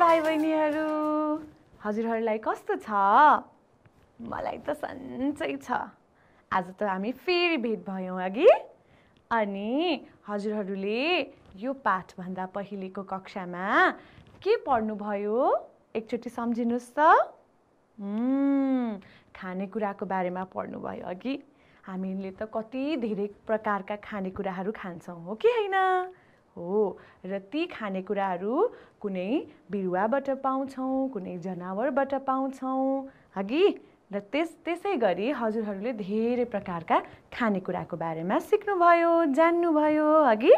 भाइ बहिनीहरू हजुरहरूलाई कस्तो छ मलाई त सन्चै छ आज त हामी फेरि भेट भयौँ अघि अनि हजुरहरूले यो पाठभन्दा पहिलेको कक्षामा के पढ्नुभयो एकचोटि सम्झिनुहोस् त खानेकुराको बारेमा पढ्नुभयो अघि हामीले त कति धेरै प्रकारका खानेकुराहरू खान्छौँ हो कि होइन हो र ती खानेकुराहरू कुनै बिरुवाबाट पाउँछौँ कुनै जनावरबाट पाउँछौँ हगि र त्यस त्यसै गरी हजुरहरूले धेरै प्रकारका खानेकुराको बारेमा सिक्नुभयो जान्नुभयो हगि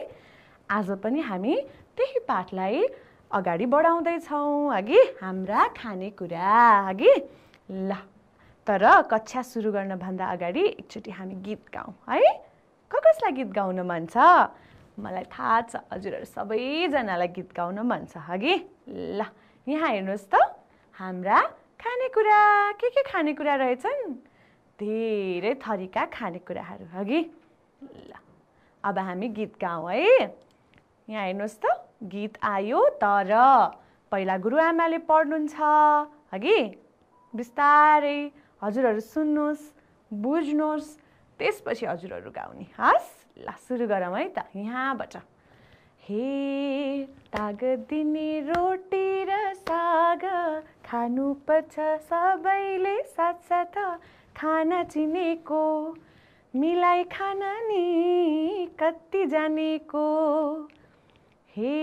आज पनि हामी त्यही पाठलाई अगाडि बढाउँदैछौँ हगि हाम्रा खानेकुरा हगि ल तर कक्षा सुरु गर्नभन्दा अगाडि एकचोटि हामी गीत गाउँ है कसलाई गीत गाउन मन छ मलाई थाहा छ हजुरहरू सबैजनालाई गीत गाउन मन छ हगी ल यहाँ हेर्नुहोस् त हाम्रा खानेकुरा के के खानेकुरा रहेछन् धेरै थरीका खानेकुराहरू हगि ल अब हामी गीत गाउँ है यहाँ हेर्नुहोस् त गीत आयो तर पहिला गुरुआमाले पढ्नुहुन्छ हगि बिस्तारै हजुरहरू सुन्नुहोस् बुझ्नुहोस् त्यसपछि हजुरहरू गाउने हस् ला सुरु गरौँ है त यहाँबाट हे ताग दिने रोटी र साग खानुपर्छ सबैले साथसाथ खाना चिनेको मिलाइ खान नि कति जानेको हे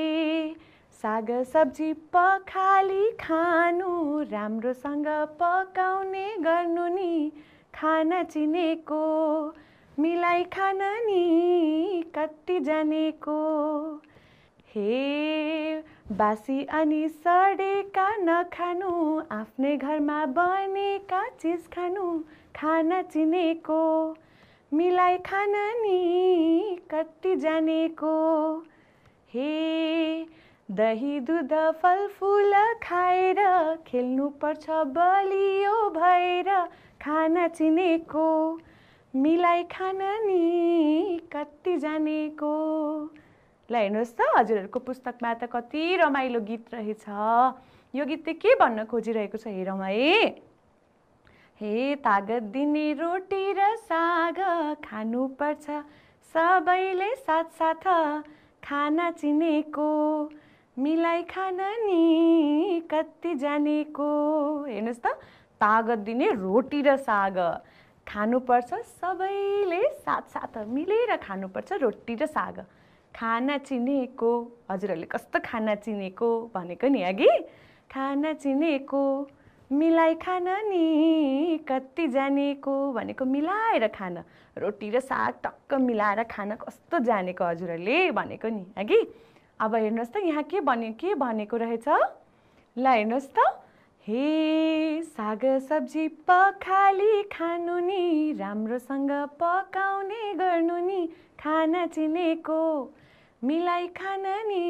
साग सब्जी पखाली खानु राम्रोसँग पकाउने गर्नु नि खाना चिनेको मिलाइ खान नि कति जानेको हे बासी अनि सडेका नखानु आफ्नै घरमा बनेका चिज खानु खाना चिनेको मिलाइ खान नि कति जानेको हे दही दुध फलफुल खाएर खेल्नुपर्छ बलियो भएर खाना चिनेको मिलाइ खान नि कति जानेको ल हेर्नुहोस् त हजुरहरूको पुस्तकमा त कति रमाइलो गीत रहेछ यो गीत चाहिँ के भन्न खोजिरहेको छ हेरौँ है हे तागत दिने रोटी र साग खानुपर्छ सबैले साथसाथ खाना चिनेको मिलाइ खान नि कति जानेको हेर्नुहोस् त तागत दिने रोटी र साग खानुपर्छ सबैले साथसाथ मिलेर खानुपर्छ रोटी र साग खाना चिनेको हजुरहरूले कस्तो खाना चिनेको भनेको नि अघि खाना चिनेको मिलाइ खान नि कति जानेको भनेको मिलाएर खान रोटी र साग टक्क मिलाएर खान कस्तो जानेको हजुरहरूले भनेको नि अघि अब हेर्नुहोस् त यहाँ के भन्यो के भनेको रहेछ ल हेर्नुहोस् त हे साग सब्जी पखाली खानु नि राम्रोसँग पकाउने गर्नु नि खाना चिनेको मिलाइ खान नि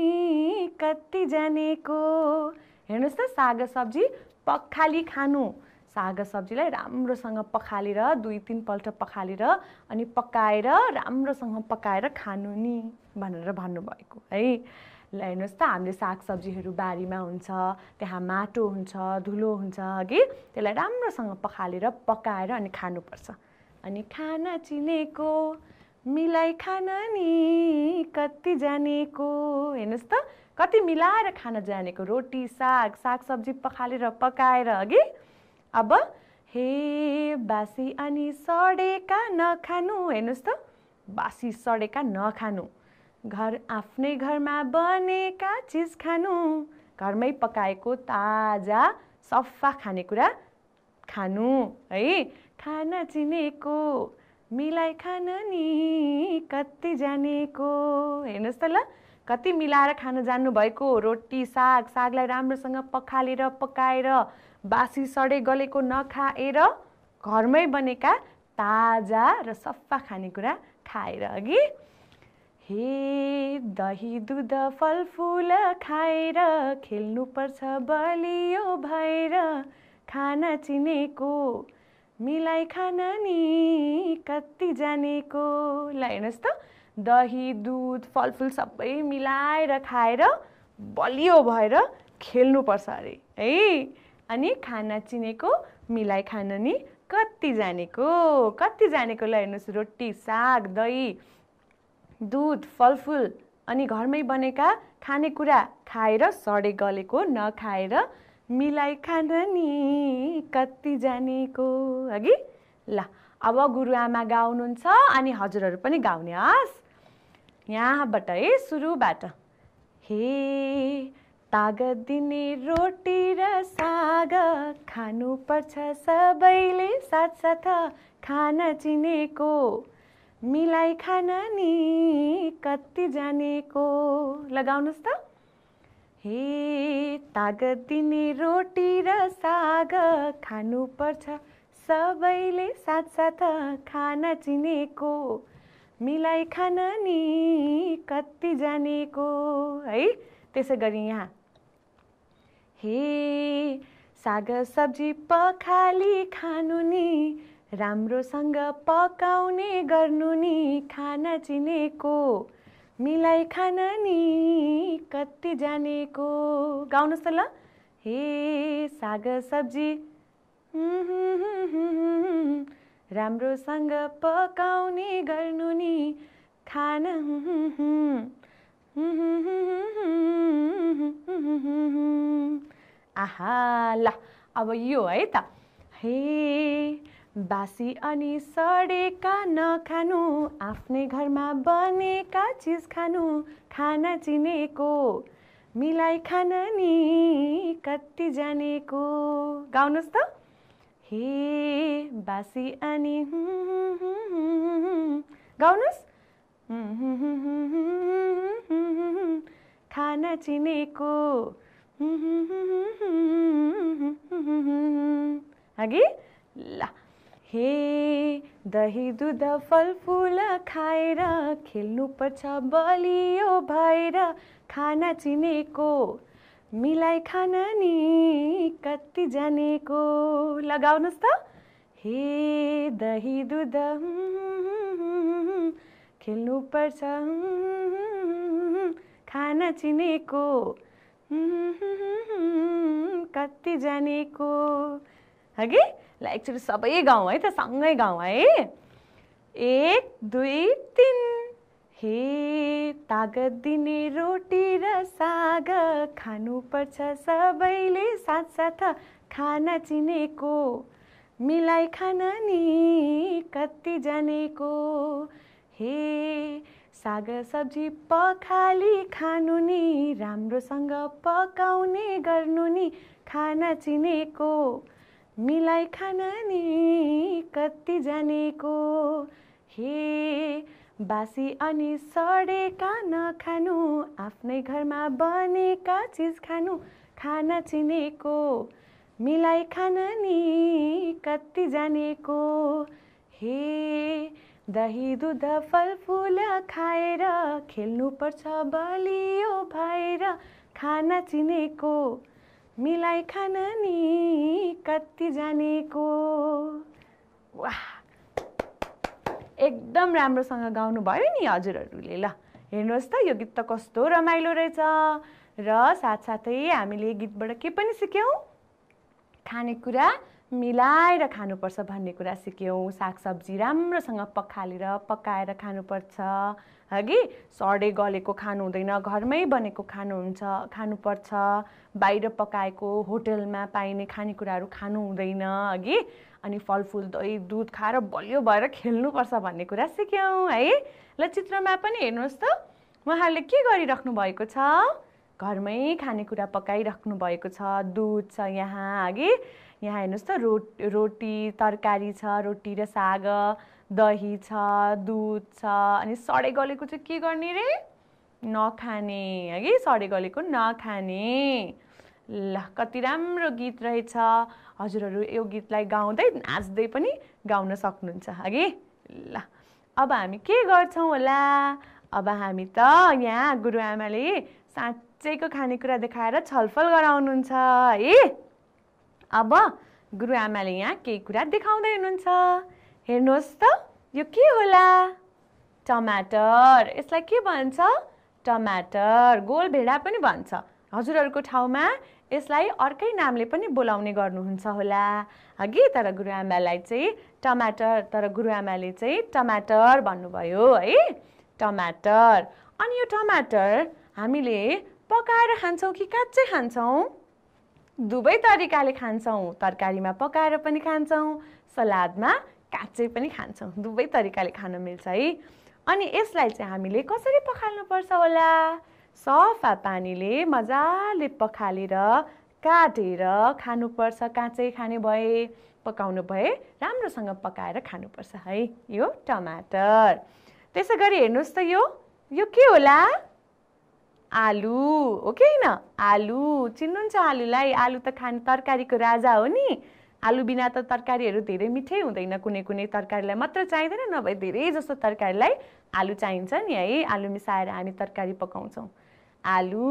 कति जानेको हेर्नुहोस् त साग सब्जी पखाली खानु साग सब्जीलाई राम्रोसँग पखालेर रा, दुई तिनपल्ट पखालेर अनि पकाएर राम्रोसँग पकाएर खानु नि भनेर भन्नुभएको है हेर्नुहोस् त हामीले सागसब्जीहरू बारीमा हुन्छ त्यहाँ माटो हुन्छ धुलो हुन्छ कि त्यसलाई राम्रोसँग पखालेर पकाएर अनि खानुपर्छ अनि खाना चिनेको मिलाइ खान नि कति जानेको हेर्नुहोस् त कति मिलाएर खान जानेको रोटी साग सागसब्जी पखालेर पकाएर अघि अब हे बासी अनि सडेका नखानु हेर्नुहोस् त बासी सडेका नखानु घर आफ्नै घरमा बनेका चिज खानु घरमै पकाएको ताजा सफा खानेकुरा खानु है खाना चिनेको मिलाइ खान नि कति जानेको हेर्नुहोस् त ल कति मिलाएर खान जानुभएको रोटी साग सागलाई राम्रोसँग पखालेर पकाएर बासी सडे गलेको नखाएर घरमै बनेका ताजा र सफा खानेकुरा खाएर अघि हे दही दुध फलफुल खाएर खेल्नुपर्छ बलियो भएर खाना चिनेको मिलाइ खाना नि कति जानेको ल हेर्नुहोस् त दही दुध फलफुल सबै मिलाएर खाएर बलियो भएर खेल्नुपर्छ अरे है अनि खाना चिनेको मिलाइ खान नि कति जानेको कति जानेको ल हेर्नुहोस् रोटी साग दही दुध फलफुल अनि घरमै बनेका खानेकुरा खाएर सडे गलेको नखाएर मिलाइ खान नि कति जानेको हगि ल अब गुरुआमा गाउनुहुन्छ अनि हजुरहरू पनि गाउने हस् यहाँबाट है सुरुबाट हे तागत दिने रोटी र साग खानुपर्छ सबैले साथसाथ खान चिनेको मिलाइ खान नि कति जानेको लगाउनुहोस् त हे तागत दिने रोटी र साग खानुपर्छ सबैले साथसाथ खान चिनेको मिलाइ खान नि कति जानेको है त्यसै गरी यहाँ हे साग सब्जी पखाली खानु नि राम्रोसँग पकाउने गर्नु नि खाना चिनेको मिलाइ खान नि कति जानेको गाउनुहोस् त ल हे साग सब्जी राम्रोसँग पकाउने गर्नु नि खाना आहा ल अब यो है त हे बासी अनि सडेका नखानु आफ्नै घरमा बनेका चिज खानु खाना चिनेको मिलाइ खान नि कति जानेको गाउनुहोस् त हे बासी अनि गाउनुहोस् खाना चिनेको अघि ल हे दही दुध फलफुल खाएर खेल्नुपर्छ बलियो भएर खाना चिनेको मिलाइ खान नि कति जानेको लगाउनुहोस् त हे दही दुध खेल्नुपर्छ खाना चिनेको कति जानेको हगे ल एक्चुली सबै गाउँ है त सँगै गाउँ है एक दुई तिन हे तागत दिने रोटी र साग खानुपर्छ सबैले साथसाथ खाना चिनेको मिलाइ खान नि कति जानेको हे साग सब्जी पखाली खानु नि राम्रोसँग पकाउने गर्नु नि खाना चिनेको मिलाई खाना नि कति जानेको हे बासी अनि सडेका नखानु आफ्नै घरमा बनेका चिज खानु खाना चिनेको मिलाइ खान नि कति जानेको हे दही दुध फलफुल खाएर खेल्नुपर्छ बलियो भएर खाना चिनेको मिलाइ खान नि कति जानेको वाह एकदम राम्रोसँग गाउनु भयो नि हजुरहरूले ल हेर्नुहोस् त यो गीत त कस्तो रमाइलो रहेछ र साथसाथै हामीले गीतबाट के पनि सिक्यौँ खानेकुरा मिलाएर खानुपर्छ भन्ने कुरा सिक्यौँ सागसब्जी राम्रोसँग पखालेर पकाएर खानुपर्छ हगि सडे गलेको खानु हुँदैन घरमै बनेको खानु हुन्छ खानुपर्छ बाहिर पकाएको होटलमा पाइने खानेकुराहरू खानु हुँदैन हगि अनि फलफुल दही दुध खाएर बलियो भएर खेल्नुपर्छ भन्ने कुरा सिक्यौँ है ल चित्रमा पनि हेर्नुहोस् त उहाँहरूले के गरिराख्नु भएको छ घरमै खानेकुरा पकाइराख्नु भएको छ दुध छ यहाँ हगि यहाँ हेर्नुहोस् त रोट रोटी तरकारी छ रोटी र साग दही छ दुध छ अनि सडे गलेको चाहिँ के गर्ने रे नखाने है कि सडे गलेको नखाने ल कति राम्रो गीत रहेछ हजुरहरू यो गीतलाई गाउँदै नाच्दै पनि गाउन सक्नुहुन्छ अघि ल अब हामी के गर्छौँ होला अब हामी त यहाँ गुरुआमाले साँच्चैको खानेकुरा देखाएर छलफल गराउनुहुन्छ है अब गुरुआमाले यहाँ केही कुरा देखाउँदै हुनुहुन्छ हेर्नुहोस् त यो के होला टमाटर यसलाई के भन्छ टमाटर गोल भेडा पनि भन्छ हजुरहरूको ठाउँमा यसलाई अर्कै नामले पनि बोलाउने गर्नुहुन्छ होला हगि तर गुरुआमालाई चाहिँ टमाटर तर गुरुआमाले चाहिँ टमाटर भन्नुभयो है टमाटर अनि यो टमाटर हामीले पकाएर खान्छौँ कि काँचै खान्छौँ दुवै तरिकाले खान्छौँ तरकारीमा पकाएर पनि खान्छौँ सलादमा काँचै पनि खान्छौँ दुवै तरिकाले खान मिल्छ है अनि यसलाई चाहिँ हामीले कसरी पखाल्नुपर्छ होला सफा पानीले मजाले पखालेर काटेर खानुपर्छ काँचै खाने भए पकाउनु भए राम्रोसँग पकाएर खानुपर्छ है यो टमाटर त्यसै गरी हेर्नुहोस् त यो यो के होला आलु हो कि होइन आलु चिन्नुहुन्छ आलुलाई आलु त खाने तरकारीको राजा हो नि आलु बिना त तरकारीहरू धेरै मिठै हुँदैन कुनै कुनै तरकारीलाई मात्र चाहिँदैन नभए धेरै जस्तो तरकारीलाई आलु चाहिन्छ नि है आलु मिसाएर हामी तरकारी पकाउँछौँ आलु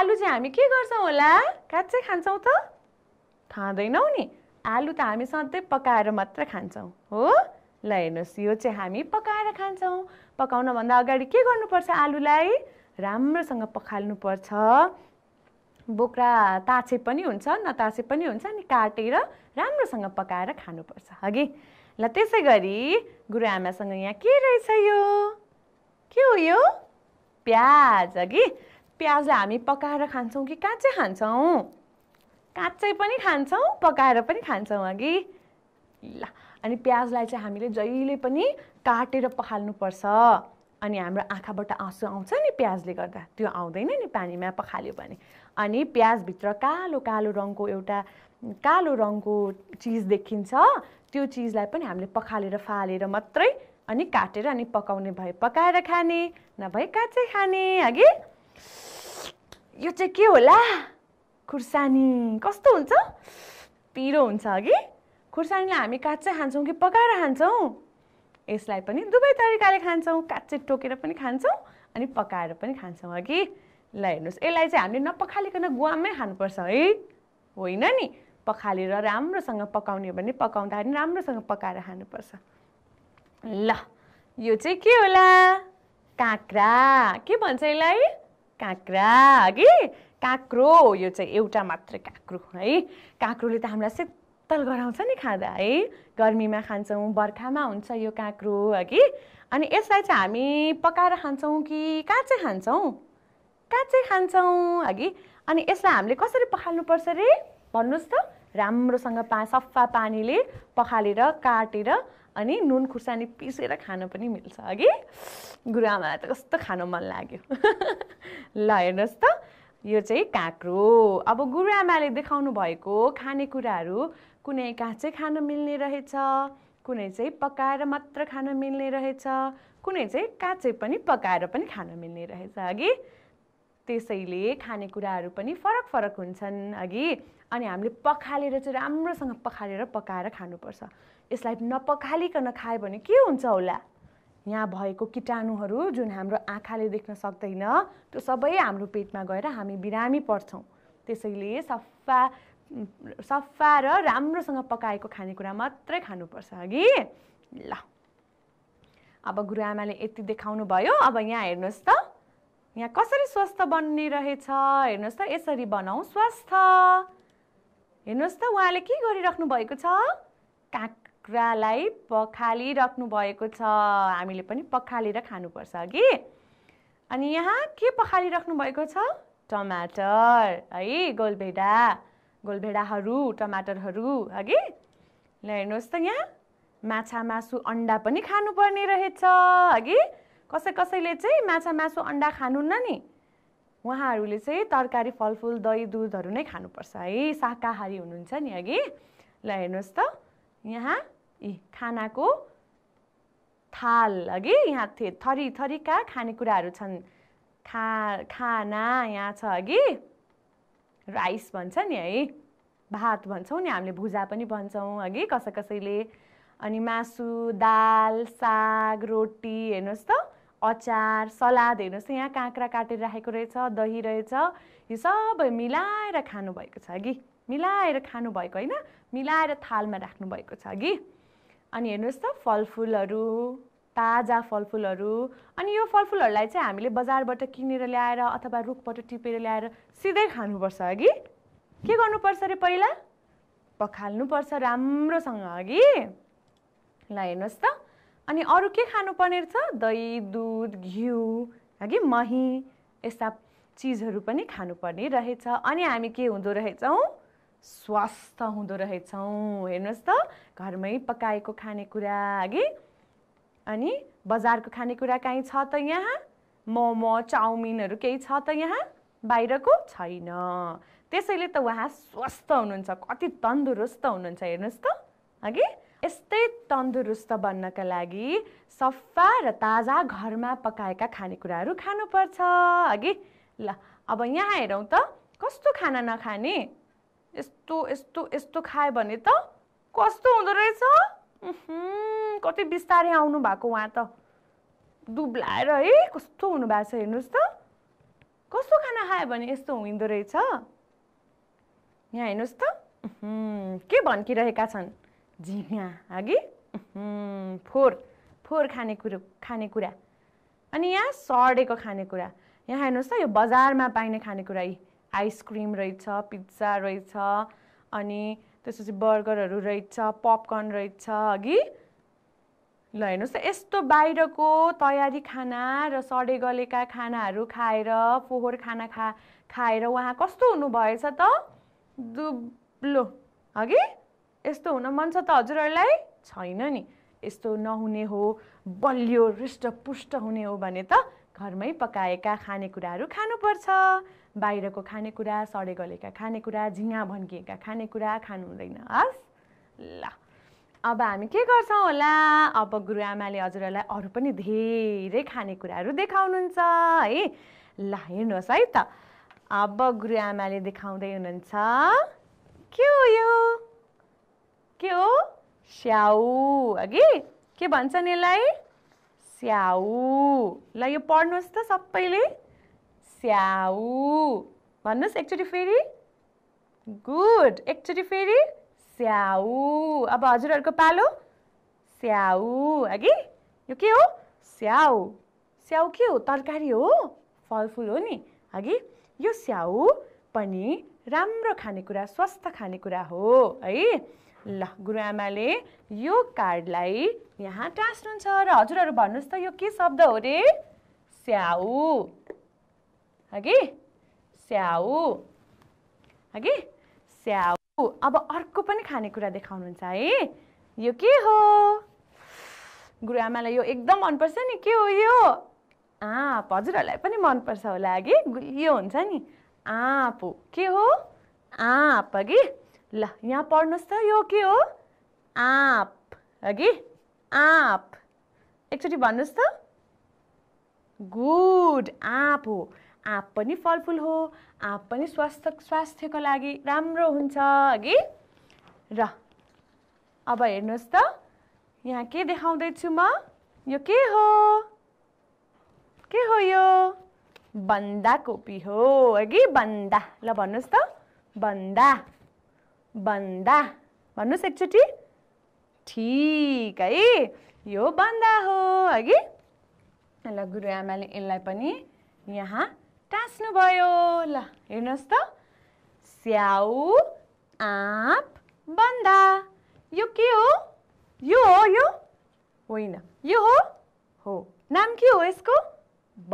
आलु चाहिँ हामी के गर्छौँ होला काँचै खान्छौँ त खाँदैनौँ नि आलु त हामी सधैँ पकाएर मात्र खान्छौँ हो ल हेर्नुहोस् यो चाहिँ हामी पकाएर खान्छौँ पकाउनभन्दा अगाडि के गर्नुपर्छ आलुलाई राम्रोसँग पखाल्नुपर्छ बोक्रा ताछे पनि हुन्छ नताछे पनि हुन्छ अनि काटेर राम्रोसँग पकाएर खानुपर्छ हगि ल त्यसै गरी गुरुआमासँग यहाँ के रहेछ यो के हो यो प्याज हगि प्याजलाई हामी पकाएर खान्छौँ कि काँचै खान्छौँ काँचै पनि खान्छौँ पकाएर पनि खान्छौँ अघि ल अनि प्याजलाई चाहिँ हामीले जहिले पनि काटेर पखाल्नुपर्छ अनि हाम्रो आँखाबाट आँसु आउँछ नि प्याजले गर्दा त्यो आउँदैन नि पानीमा पखाल्यो भने अनि प्याजभित्र कालो कालो रङको एउटा कालो रङको चिज देखिन्छ त्यो चिजलाई पनि हामीले पखालेर फालेर मात्रै अनि काटेर अनि पकाउने भए पकाएर खाने नभए काँचै खाने अघि यो चाहिँ के होला खुर्सानी कस्तो हुन्छ पिरो हुन्छ अघि खुर्सानीलाई हामी काँचै खान्छौँ कि पकाएर खान्छौँ यसलाई पनि दुवै तरिकाले खान्छौँ काँचै टोकेर पनि खान्छौँ अनि पकाएर पनि खान्छौँ अघि ल हेर्नुहोस् यसलाई चाहिँ हामीले नपखालिकन गुवामै खानुपर्छ है होइन नि पखालेर राम्रोसँग पकाउने हो भने पकाउँदाखेरि राम्रोसँग पकाएर खानुपर्छ ल यो चाहिँ के होला काँक्रा के भन्छ यसलाई काँक्रा कि काँक्रो यो चाहिँ एउटा मात्र काँक्रो है काँक्रोले त हामीलाई शीतल गराउँछ नि खाँदा है गर्मीमा खान्छौँ बर्खामा हुन्छ यो काँक्रो हगि अनि यसलाई चाहिँ हामी पकाएर खान्छौँ कि काँचै खान्छौँ काँचै खान्छौँ अघि अनि यसलाई हामीले कसरी पखाल्नुपर्छ रे भन्नुहोस् त राम्रोसँग पा सफा पानीले पखालेर काटेर अनि नुन खुर्सानी पिसेर खान पनि मिल्छ अघि गुरुआमालाई त कस्तो खान मन लाग्यो ल हेर्नुहोस् त यो चाहिँ काँक्रो अब गुरुआमाले देखाउनु भएको खानेकुराहरू कुनै काँचै खान मिल्ने रहेछ कुनै चाहिँ पकाएर मात्र खान मिल्ने रहेछ कुनै चाहिँ काँचै पनि पकाएर पनि खान मिल्ने रहेछ अघि त्यसैले खानेकुराहरू पनि फरक फरक हुन्छन् अघि अनि हामीले पखालेर चाहिँ राम्रोसँग पखालेर पकाएर खानुपर्छ यसलाई नपखालिकन खायो भने के हुन्छ होला यहाँ भएको किटाणुहरू जुन हाम्रो आँखाले देख्न सक्दैन त्यो सबै हाम्रो पेटमा गएर हामी बिरामी पर्छौँ त्यसैले सफा सफा र राम्रोसँग पकाएको खानेकुरा मात्रै खानुपर्छ अघि ल अब गुरुआमाले यति देखाउनु भयो अब यहाँ हेर्नुहोस् त यहाँ कसरी स्वस्थ बन्ने रहेछ हेर्नुहोस् त यसरी बनाऊ स्वस्थ हेर्नुहोस् त उहाँले के गरिराख्नु भएको छ काँक्रालाई पखालिराख्नु भएको छ हामीले पनि पखालेर खानुपर्छ कि अनि यहाँ के पखालिराख्नु भएको छ टमाटर है गोलभेडा गोलभेडाहरू टमाटरहरू अघि ल हेर्नुहोस् त यहाँ माछा मासु अन्डा पनि खानुपर्ने रहेछ हगि कसै कसैले चाहिँ माछा मासु अन्डा खानुहुन्न नि उहाँहरूले चाहिँ तरकारी फलफुल दही दुधहरू नै खानुपर्छ है शाकाहारी हुनुहुन्छ नि अघि ल हेर्नुहोस् त यहाँ यी खानाको थाल अघि यहाँ थे थरी थरीका खानेकुराहरू छन् खा खाना यहाँ छ अघि राइस भन्छ नि है भात भन्छौँ नि हामीले भुजा पनि भन्छौँ अघि कसै कसैले अनि मासु दाल साग रोटी हेर्नुहोस् त अचार सलाद हेर्नुहोस् यहाँ काँक्रा काटेर राखेको रहेछ दही रहेछ यो सबै मिलाएर खानुभएको छ कि मिलाएर खानुभएको होइन मिलाएर थालमा राख्नुभएको छ कि अनि हेर्नुहोस् त फलफुलहरू ताजा फलफुलहरू अनि यो फलफुलहरूलाई चाहिँ हामीले बजारबाट किनेर ल्याएर अथवा रुखबाट टिपेर ल्याएर सिधै खानुपर्छ अघि के गर्नुपर्छ अरे पहिला पखाल्नुपर्छ राम्रोसँग अघि ल हेर्नुहोस् त अनि अरू के खानुपर्ने रहेछ दही दुध घिउ हगि मही यस्ता चिजहरू पनि खानुपर्ने रहेछ अनि हामी के हुँदो रहेछौँ स्वस्थ हुँदो रहेछौँ हेर्नुहोस् त घरमै पकाएको खानेकुरा हगि अनि बजारको खानेकुरा काहीँ छ त यहाँ मोमो चाउमिनहरू केही छ त यहाँ बाहिरको छैन त्यसैले त उहाँ स्वस्थ हुनुहुन्छ कति तन्दुरुस्त हुनुहुन्छ हेर्नुहोस् त अघि यस्तै तन्दुरुस्त बन्नका लागि सफा र ताजा घरमा पकाएका खानेकुराहरू खानुपर्छ अघि ल अब यहाँ हेरौँ त कस्तो खाना नखाने यस्तो यस्तो यस्तो खायो भने त कस्तो हुँदो रहेछ कति बिस्तारै आउनु भएको उहाँ त दुब्लाएर है कस्तो हुनुभएको छ हेर्नुहोस् त कस्तो खाना खायो भने यस्तो हुँदो रहेछ यहाँ हेर्नुहोस् त के भन्किरहेका छन् झिङ्गा अघि फोहोर फोहोर खानेकुरो खानेकुरा अनि यहाँ सडेको खानेकुरा यहाँ हेर्नुहोस् त यो बजारमा पाइने खानेकुरा यी आइसक्रिम रहेछ पिज्जा रहेछ अनि त्यसपछि बर्गरहरू रहेछ पपकर्न रहेछ हगि ल हेर्नुहोस् त यस्तो बाहिरको तयारी खाना र सडे गलेका खानाहरू खाएर फोहोर खाना खा खाएर उहाँ कस्तो हुनुभएछ त दुब्लो हगि यस्तो हुन मन छ त हजुरहरूलाई छैन नि यस्तो नहुने हो बलियो हृष्टपुष्ट हुने हो भने त घरमै पकाएका खानेकुराहरू खानुपर्छ बाहिरको खानेकुरा सडेगलेका खानेकुरा झिँगा भन्किएका खानेकुरा खानु हुँदैन हस् ल अब हामी के गर्छौँ होला अब गुरुआमाले हजुरहरूलाई अरू पनि धेरै खानेकुराहरू देखाउनुहुन्छ है ल हेर्नुहोस् है त अब गुरुआमाले देखाउँदै हुनुहुन्छ के हो यो के हो स्याउ अघि के भन्छन् यसलाई स्याउ ल यो पढ्नुहोस् त सबैले स्याउ भन्नुहोस् एकचोटि फेरि गुड एकचोटि फेरि स्याउ अब हजुरहरूको पालो स्याउ अघि यो के हो स्याउ स्याउ के हो तरकारी हो फलफुल हो नि हगि यो स्याउ पनि राम्रो खानेकुरा स्वस्थ खानेकुरा हो है ल गुरुआमाले यो कार्डलाई यहाँ टाँस्नुहुन्छ र हजुरहरू भन्नुहोस् त यो के शब्द हो रे स्याउ हगि स्याउ हगि स्याउ अब अर्को पनि खानेकुरा देखाउनुहुन्छ है यो के हो गुरुआमालाई यो एकदम मनपर्छ नि के हो यो आँप हजुरहरूलाई पनि मनपर्छ होला अघि यो हुन्छ नि आँप के हो आँप अघि ल यहाँ पढ्नुहोस् त यो के हो आँप हगि आँप एकचोटि भन्नुहोस् त गुड आँप हो आँप पनि फलफुल हो आँप पनि स्वास्थ्य स्वास्थ्यको लागि राम्रो हुन्छ हगि र अब हेर्नुहोस् त यहाँ के देखाउँदैछु म यो के हो के हो यो बन्दाकोपी हो अघि बन्दा ल भन्नुहोस् त बन्दा बन्दा भन्नुहोस् एकचोटि ठिक है यो बन्दा हो है ल गुरुआमाले यसलाई पनि यहाँ टाँस्नुभयो ल हेर्नुहोस् त स्याउ आँप बन्दा यो के हो यो हो यो होइन यो हो हो नाम के हो यसको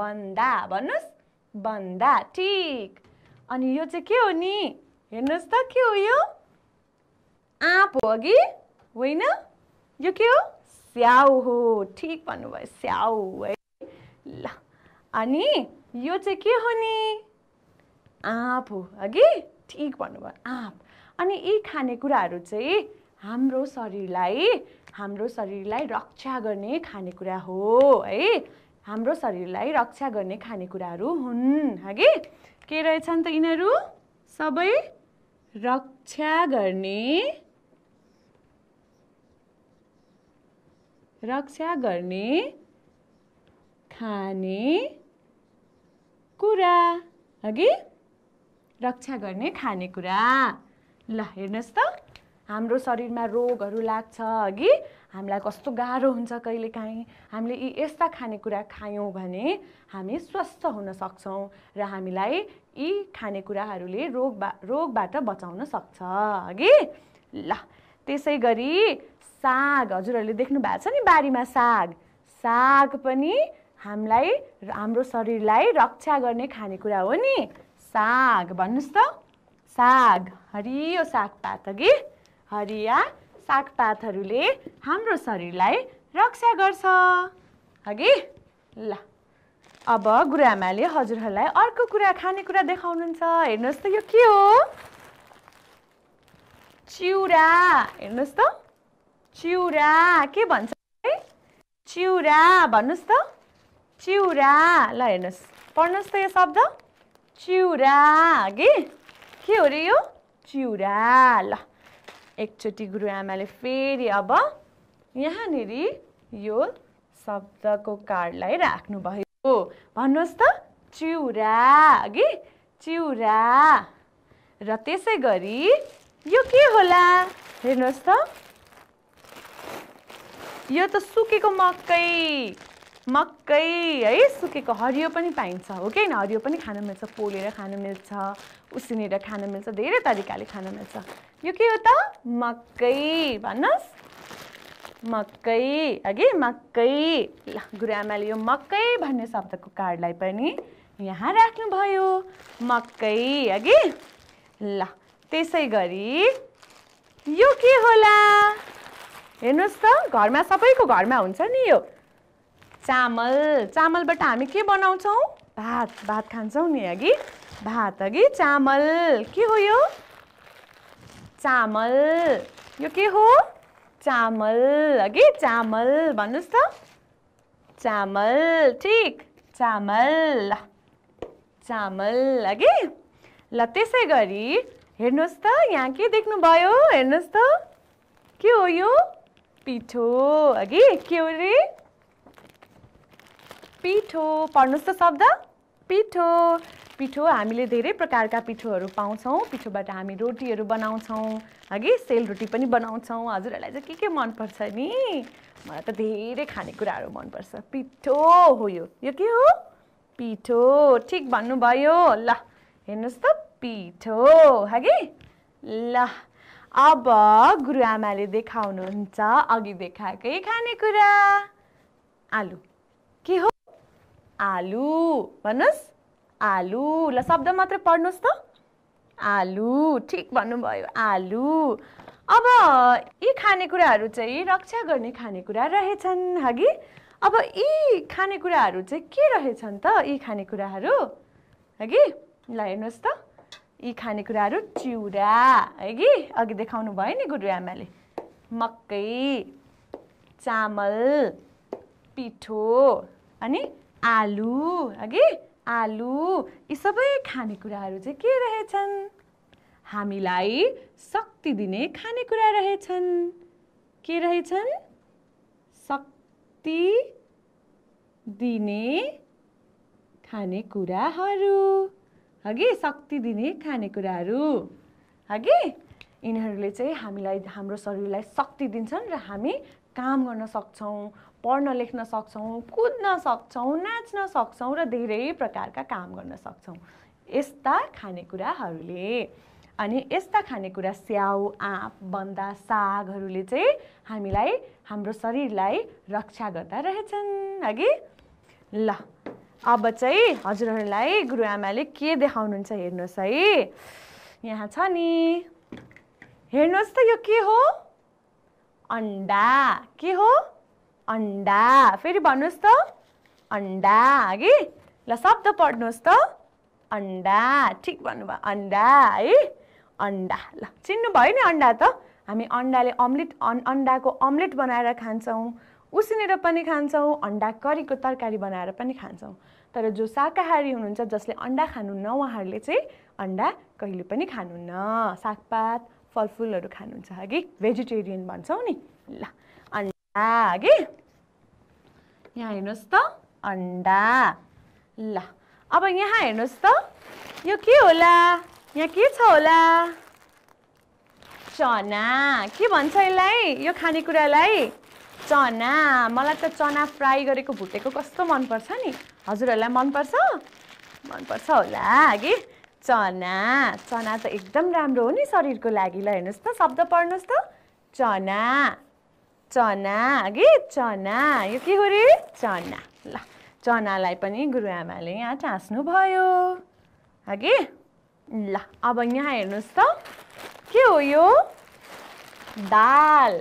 बन्दा भन्नुहोस् बन्दा ठिक अनि यो चाहिँ के हो नि हेर्नुहोस् त के हो यो आँप हो अघि होइन यो के हो स्याउ हो ठिक भन्नुभयो स्याउ है ल अनि यो चाहिँ के हो नि आँप हो अघि ठिक भन्नुभयो आँप अनि यी खानेकुराहरू चाहिँ हाम्रो शरीरलाई हाम्रो शरीरलाई रक्षा गर्ने खानेकुरा हो है हाम्रो शरीरलाई रक्षा गर्ने खानेकुराहरू हुन् हगि के रहेछन् त यिनीहरू सबै रक्षा गर्ने रक्षा गर्ने खाने कुरा हगि रक्षा गर्ने खानेकुरा ल हेर्नुहोस् त हाम्रो शरीरमा रोगहरू लाग्छ अघि हामीलाई कस्तो गाह्रो हुन्छ कहिलेकाहीँ हामीले यी यस्ता खानेकुरा खायौँ भने हामी स्वस्थ हुन सक्छौँ र हामीलाई यी खानेकुराहरूले रोग रोगबाट बचाउन सक्छ अघि ल त्यसै गरी साग हजुरहरूले देख्नु भएको छ नि बारीमा साग साग पनि हामीलाई हाम्रो शरीरलाई रक्षा गर्ने खानेकुरा हो नि साग भन्नुहोस् त साग हरियो सागपात अघि हरिया सागपातहरूले हाम्रो शरीरलाई रक्षा गर्छ अघि ल अब गुरुआमाले हजुरहरूलाई अर्को कुरा खानेकुरा देखाउनुहुन्छ हेर्नुहोस् त यो के हो चिउरा हेर्नुहोस् त चिउरा के भन्छ है चिउरा भन्नुहोस् त चिउरा ल हेर्नुहोस् पढ्नुहोस् त यो शब्द चिउरा कि के हो रे यो चिउरा ल एकचोटि गुरुआमाले फेरि अब यहाँनिर यो शब्दको कार्डलाई राख्नुभयो भन्नुहोस् त चिउरा कि चिउरा र त्यसै गरी यो के होला हेर्नुहोस् त यो त सुकेको मकै मकै है सुकेको हरियो पनि पाइन्छ हो कि होइन हरियो पनि खान मिल्छ पोलेर खान मिल्छ उसिनेर खान मिल्छ धेरै तरिकाले खान मिल्छ यो के हो त मकै भन्नुहोस् मकै अघि मकै ल गुरुआमाले यो मकै भन्ने शब्दको कार्डलाई पनि यहाँ राख्नुभयो मकै अघि ल त्यसै गरी यो के होला हेर्नुहोस् त घरमा सबैको घरमा हुन्छ नि यो चामल चामलबाट हामी के बनाउँछौँ भात भात खान्छौँ नि अघि भात अघि चामल के हो यो चामल यो के हो चामल अघि चामल भन्नुहोस् त चामल ठिक चामल चामल अघि ल त्यसै गरी हेर्नुहोस् त यहाँ के देख्नुभयो हेर्नुहोस् त के हो यो पिठो अघि के हो रे पिठो पढ्नुहोस् त शब्द पिठो पिठो हामीले धेरै प्रकारका पिठोहरू पाउँछौँ पिठोबाट हामी रोटीहरू बनाउँछौँ हगि सेलरोटी पनि बनाउँछौँ हजुरहरूलाई चाहिँ के के मनपर्छ नि मलाई त धेरै खानेकुराहरू मनपर्छ पिठो हो यो यो के हो पिठो ठिक भन्नुभयो ल हेर्नुहोस् त पिठो हगि ल अब गुरुआमाले देखाउनुहुन्छ अघि देखाएकै खानेकुरा आलु के हो आलु भन्नुहोस् आलु ल शब्द मात्रै पढ्नुहोस् त आलु ठिक भन्नुभयो आलु अब यी खानेकुराहरू चाहिँ रक्षा गर्ने खानेकुरा रहेछन् हगि अब यी खानेकुराहरू चाहिँ के रहेछन् त यी खानेकुराहरू हगि ल हेर्नुहोस् त यी खानेकुराहरू चिउरा है कि अघि देखाउनु भयो नि गुरुआमाले मकै चामल पिठो अनि आलु अघि आलु यी सबै खानेकुराहरू चाहिँ के रहेछन् हामीलाई शक्ति दिने खानेकुरा रहेछन् के रहेछन् शक्ति दिने खानेकुराहरू हगि शक्ति दिने खानेकुराहरू हगि यिनीहरूले चाहिँ हामीलाई हाम्रो शरीरलाई शक्ति दिन्छन् र हामी काम गर्न सक्छौँ पढ्न लेख्न सक्छौँ कुद्न सक्छौँ नाच्न सक्छौँ र धेरै प्रकारका काम गर्न सक्छौँ यस्ता खानेकुराहरूले अनि यस्ता खानेकुरा स्याउ आँप बन्दा सागहरूले चाहिँ हामीलाई हाम्रो शरीरलाई रक्षा गर्दा रहेछन् हगि ल अब चाहिँ हजुरहरूलाई गुरुआमाले के देखाउनुहुन्छ हेर्नुहोस् है यहाँ छ नि हेर्नुहोस् त यो के हो अन्डा के हो अन्डा फेरि भन्नुहोस् त अन्डा कि ल शब्द पढ्नुहोस् त अन्डा ठिक भन्नुभयो अन्डा है अन्डा ल चिन्नु भयो नि अन्डा त हामी अन्डाले अम्लेट अन् अन्डाको अम्लेट बनाएर खान्छौँ उसिनेर पनि खान्छौँ अन्डा करीको तरकारी बनाएर पनि खान्छौँ तर जो शाकाहारी हुनुहुन्छ जसले अन्डा खानुहुन्न उहाँहरूले चाहिँ अन्डा कहिले पनि खानुहुन्न सागपात फलफुलहरू खानुहुन्छ हगि भेजिटेरियन भन्छौँ नि ल अन्डा हगि यहाँ हेर्नुहोस् त अन्डा ल अब यहाँ हेर्नुहोस् त यो के होला यहाँ के छ होला चना के भन्छ यसलाई यो खानेकुरालाई चना मलाई त चना फ्राई गरेको भुटेको कस्तो मनपर्छ नि हजुरहरूलाई मनपर्छ मनपर्छ होला अघि चना चना त एकदम राम्रो हो नि शरीरको लागि ल हेर्नुहोस् त शब्द पढ्नुहोस् त चना चना अघि चना यो के हो रे चना ल चनालाई पनि गुरुआमाले यहाँ भयो अघि ल अब यहाँ हेर्नुहोस् त के हो यो दाल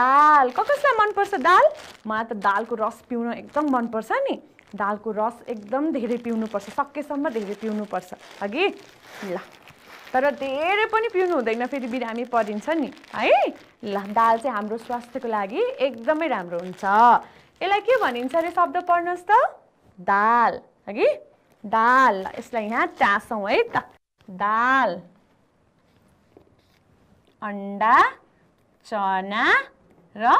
दाल कसलाई मनपर्छ दाल मलाई त दालको रस पिउन एकदम मनपर्छ नि दालको रस एकदम धेरै पिउनुपर्छ सकेसम्म धेरै पिउनुपर्छ हगि ल तर धेरै पनि पिउनु हुँदैन फेरि बिरामी परिन्छ नि है ल दाल चाहिँ हाम्रो स्वास्थ्यको लागि एकदमै राम्रो हुन्छ यसलाई के भनिन्छ अरे शब्द पढ्नुहोस् त दाल अघि दाल यसलाई यहाँ चासौँ है त दाल अन्डा चना र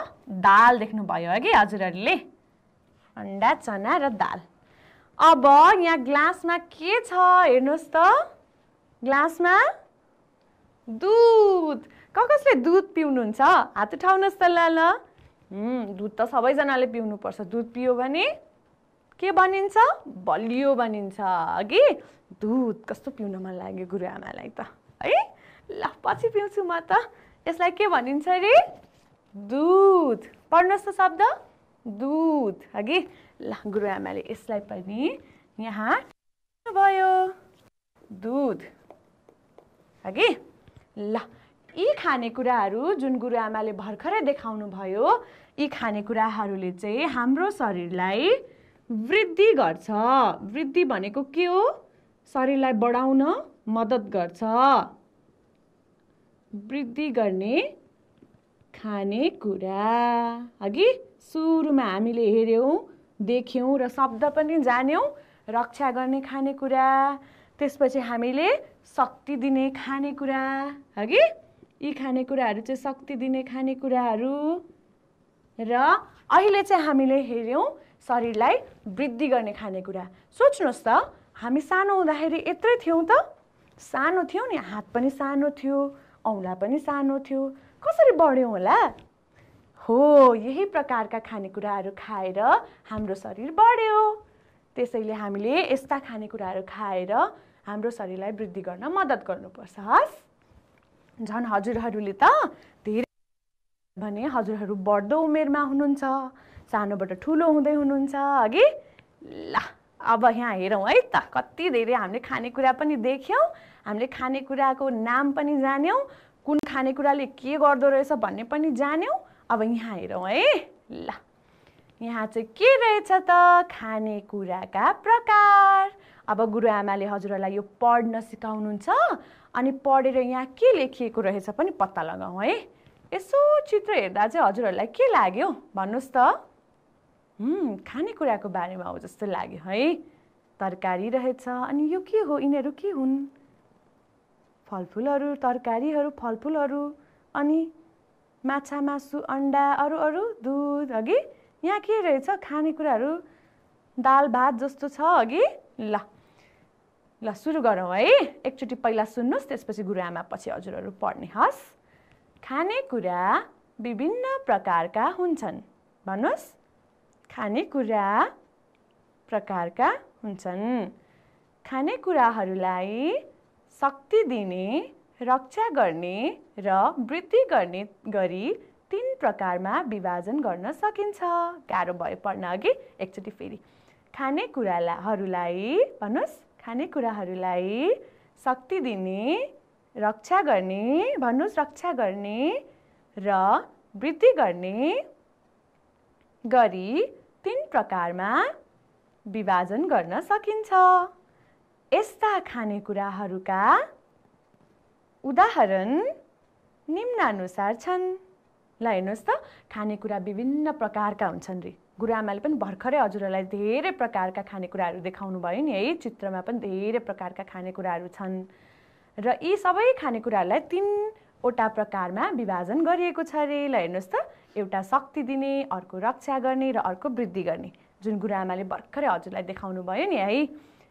दाल देख्नुभयो अघि हजुरहरूले अन्डा चना र दाल अब यहाँ ग्लासमा के छ हेर्नुहोस् त ग्लासमा दुध क कसले दुध पिउनुहुन्छ हात उठाउनुहोस् त ल ल दुध त सबैजनाले पिउनुपर्छ दुध पियो भने के बनिन्छ बलियो बनिन्छ अघि दुध कस्तो पिउन मन लाग्यो गुरुआमालाई त है ल पछि पिउँछु म त यसलाई के भनिन्छ अरे दुध पढ्नुहोस् त शब्द दुध अघि ल गुरुआमाले यसलाई पनि यहाँ भयो दुध अघि ल यी खानेकुराहरू जुन गुरुआमाले भर्खरै देखाउनु भयो यी खानेकुराहरूले चाहिँ हाम्रो शरीरलाई वृद्धि गर्छ वृद्धि भनेको के हो शरीरलाई बढाउन मद्दत गर्छ वृद्धि गर्ने खानेकुरा हगि सुरुमा हामीले हेऱ्यौँ देख्यौँ र शब्द पनि जान्यौँ रक्षा गर्ने खानेकुरा त्यसपछि हामीले शक्ति दिने खानेकुरा हगि यी खानेकुराहरू चाहिँ शक्ति दिने खानेकुराहरू र अहिले चाहिँ हामीले हेऱ्यौँ शरीरलाई वृद्धि गर्ने खानेकुरा सोच्नुहोस् त हामी सानो हुँदाखेरि यत्रै थियौँ त सानो थियौँ नि हात पनि सानो थियो औँला पनि सानो थियो कसरी बढ्यौँ होला हो यही प्रकारका खानेकुराहरू खाएर हाम्रो शरीर बढ्यो त्यसैले हामीले यस्ता खानेकुराहरू खाएर हाम्रो शरीरलाई वृद्धि गर्न मद्दत गर्नुपर्छ हस् झन् हजुरहरूले त धेरै भने हजुरहरू बढ्दो उमेरमा हुनुहुन्छ सानोबाट ठुलो हुँदै हुनुहुन्छ अघि ल अब यहाँ हेरौँ है त कति धेरै हामीले खानेकुरा पनि देख्यौँ हामीले खानेकुराको नाम पनि जान्यौँ कुन खानेकुराले के गर्दो रहेछ भन्ने पनि जान्यौँ अब यहाँ हेरौँ है ल यहाँ चाहिँ के रहेछ त खानेकुराका प्रकार अब गुरुआमाले हजुरहरूलाई यो पढ्न सिकाउनुहुन्छ अनि पढेर यहाँ के लेखिएको रहेछ पनि पत्ता लगाउँ है यसो चित्र हेर्दा चाहिँ हजुरहरूलाई के लाग्यो भन्नुहोस् त खानेकुराको बारेमा हो जस्तो लाग्यो है तरकारी रहेछ अनि यो के हो यिनीहरू के हुन् फलफुलहरू तरकारीहरू फलफुलहरू अनि माछा मासु अन्डा अरू अरू दुध अघि यहाँ के रहेछ खानेकुराहरू दाल भात जस्तो छ अघि ल ल सुरु गरौँ है एकचोटि पहिला सुन्नुहोस् त्यसपछि गुरुआमा पछि हजुरहरू पढ्ने हस् खानेकुरा विभिन्न प्रकारका हुन्छन् भन्नुहोस् खानेकुरा प्रकारका हुन्छन् खानेकुराहरूलाई शक्ति दिने रक्षा गर्ने र वृद्धि गर्ने गरी तिन प्रकारमा विभाजन गर्न सकिन्छ गाह्रो भयो पढ्न अघि एकचोटि फेरि खानेकुराहरूलाई भन्नुहोस् खानेकुराहरूलाई शक्ति दिने रक्षा गर्ने भन्नुहोस् रक्षा गर्ने र वृद्धि गर्ने गरी तिन प्रकारमा विभाजन गर्न सकिन्छ यस्ता खानेकुराहरूका उदाहरण निम्नानुसार छन् ल हेर्नुहोस् त खानेकुरा विभिन्न प्रकारका हुन्छन् रे गुरुआमाले पनि भर्खरै हजुरहरूलाई धेरै प्रकारका खानेकुराहरू देखाउनु भयो नि है चित्रमा पनि धेरै प्रकारका खानेकुराहरू छन् र यी सबै खानेकुराहरूलाई तिनवटा प्रकारमा विभाजन गरिएको छ रे ल हेर्नुहोस् त एउटा शक्ति दिने अर्को रक्षा गर्ने र अर्को वृद्धि गर्ने जुन गुरुआमाले भर्खरै हजुरलाई देखाउनु भयो नि है